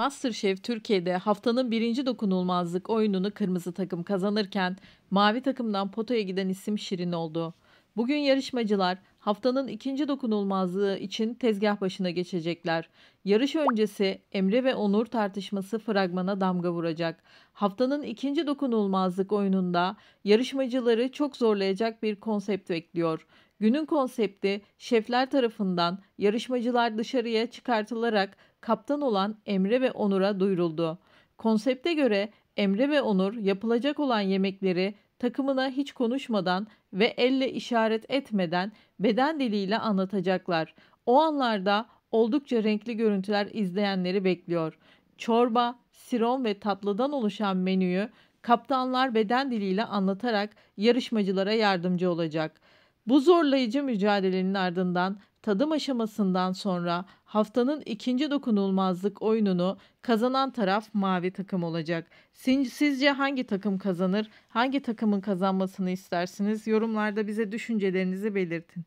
Masterchef Türkiye'de haftanın birinci dokunulmazlık oyununu kırmızı takım kazanırken mavi takımdan potaya giden isim Şirin oldu. Bugün yarışmacılar haftanın ikinci dokunulmazlığı için tezgah başına geçecekler. Yarış öncesi Emre ve Onur tartışması fragmana damga vuracak. Haftanın ikinci dokunulmazlık oyununda yarışmacıları çok zorlayacak bir konsept bekliyor. Günün konsepti şefler tarafından yarışmacılar dışarıya çıkartılarak kaptan olan Emre ve Onur'a duyuruldu. Konsepte göre Emre ve Onur yapılacak olan yemekleri takımına hiç konuşmadan ve elle işaret etmeden beden diliyle anlatacaklar. O anlarda oldukça renkli görüntüler izleyenleri bekliyor. Çorba, siron ve tatlıdan oluşan menüyü kaptanlar beden diliyle anlatarak yarışmacılara yardımcı olacak. Bu zorlayıcı mücadelenin ardından tadım aşamasından sonra haftanın ikinci dokunulmazlık oyununu kazanan taraf mavi takım olacak. Sizce hangi takım kazanır? Hangi takımın kazanmasını istersiniz? Yorumlarda bize düşüncelerinizi belirtin.